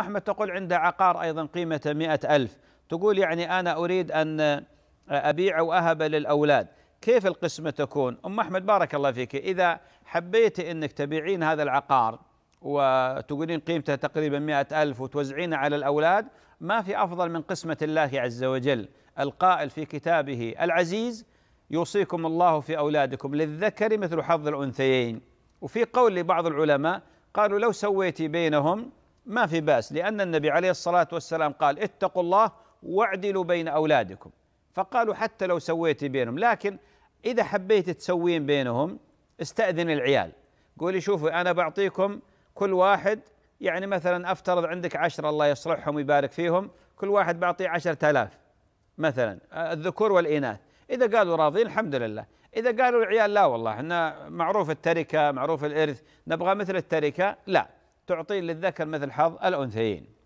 أحمد تقول عند عقار أيضا قيمة مئة ألف تقول يعني أنا أريد أن أبيع وأهب للأولاد كيف القسمة تكون أم أحمد بارك الله فيك إذا حبيت أنك تبيعين هذا العقار وتقولين قيمته تقريبا مئة ألف وتوزعينه على الأولاد ما في أفضل من قسمة الله عز وجل القائل في كتابه العزيز يوصيكم الله في أولادكم للذكر مثل حظ الأنثيين وفي قول لبعض العلماء قالوا لو سويتي بينهم ما في بأس لأن النبي عليه الصلاة والسلام قال اتقوا الله واعدلوا بين أولادكم فقالوا حتى لو سويتي بينهم لكن إذا حبيت تسوين بينهم استأذن العيال قولي شوفوا أنا بعطيكم كل واحد يعني مثلا أفترض عندك عشرة الله يصلحهم ويبارك فيهم كل واحد بعطيه عشرة آلاف مثلا الذكور والإناث إذا قالوا راضين الحمد لله إذا قالوا العيال لا والله احنا معروف التركة معروف الإرث نبغى مثل التركة لا تعطي للذكر مثل حظ الأنثيين